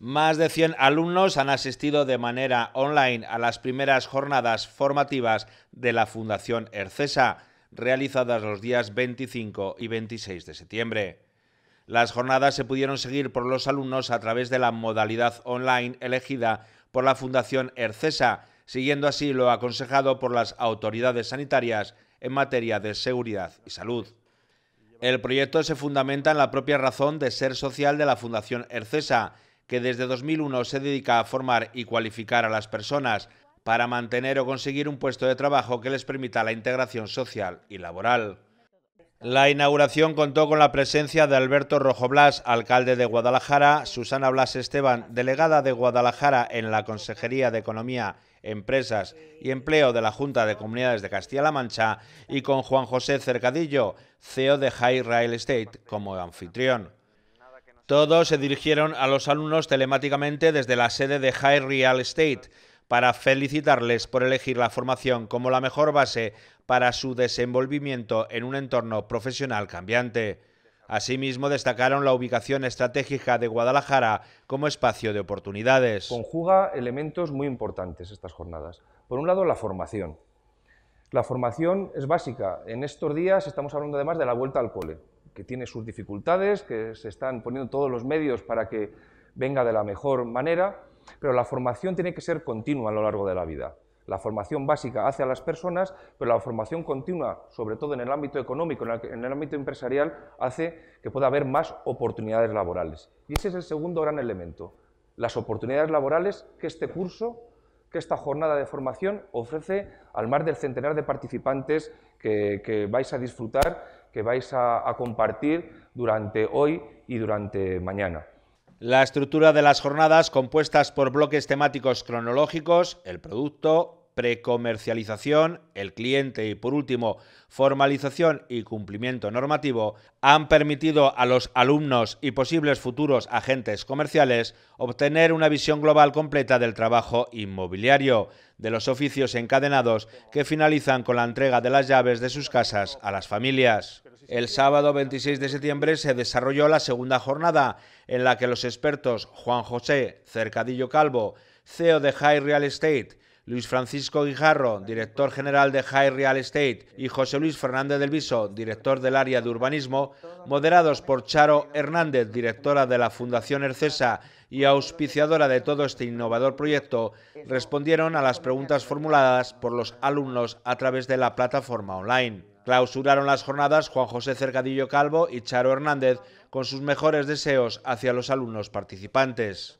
Más de 100 alumnos han asistido de manera online a las primeras jornadas formativas de la Fundación Ercesa, realizadas los días 25 y 26 de septiembre. Las jornadas se pudieron seguir por los alumnos a través de la modalidad online elegida por la Fundación Ercesa, siguiendo así lo aconsejado por las autoridades sanitarias en materia de seguridad y salud. El proyecto se fundamenta en la propia razón de ser social de la Fundación Ercesa, que desde 2001 se dedica a formar y cualificar a las personas para mantener o conseguir un puesto de trabajo que les permita la integración social y laboral. La inauguración contó con la presencia de Alberto Rojo Blas, alcalde de Guadalajara, Susana Blas Esteban, delegada de Guadalajara en la Consejería de Economía, Empresas y Empleo de la Junta de Comunidades de Castilla-La Mancha, y con Juan José Cercadillo, CEO de High Rail Estate, como anfitrión. Todos se dirigieron a los alumnos telemáticamente desde la sede de High Real Estate para felicitarles por elegir la formación como la mejor base para su desenvolvimiento en un entorno profesional cambiante. Asimismo, destacaron la ubicación estratégica de Guadalajara como espacio de oportunidades. Conjuga elementos muy importantes estas jornadas. Por un lado, la formación. La formación es básica. En estos días estamos hablando además de la vuelta al cole que tiene sus dificultades, que se están poniendo todos los medios para que venga de la mejor manera, pero la formación tiene que ser continua a lo largo de la vida. La formación básica hace a las personas, pero la formación continua, sobre todo en el ámbito económico, en el ámbito empresarial, hace que pueda haber más oportunidades laborales. Y ese es el segundo gran elemento, las oportunidades laborales que este curso, que esta jornada de formación ofrece al mar del centenar de participantes que vais a disfrutar que vais a, compartir durante hoy y durante mañana. La estructura de las jornadas, compuestas por bloques temáticos cronológicos, el producto, precomercialización, el cliente y por último formalización y cumplimiento normativo han permitido a los alumnos y posibles futuros agentes comerciales obtener una visión global completa del trabajo inmobiliario, de los oficios encadenados que finalizan con la entrega de las llaves de sus casas a las familias. El sábado 26 de septiembre se desarrolló la segunda jornada en la que los expertos Juan José Cercadillo Calvo, CEO de High Real Estate, Luis Francisco Guijarro, director general de High Real Estate, y José Luis Fernández del Viso, director del área de urbanismo, moderados por Charo Hernández, directora de la Fundación Ercesa y auspiciadora de todo este innovador proyecto, respondieron a las preguntas formuladas por los alumnos a través de la plataforma online. Clausuraron las jornadas Juan José Cercadillo Calvo y Charo Hernández con sus mejores deseos hacia los alumnos participantes.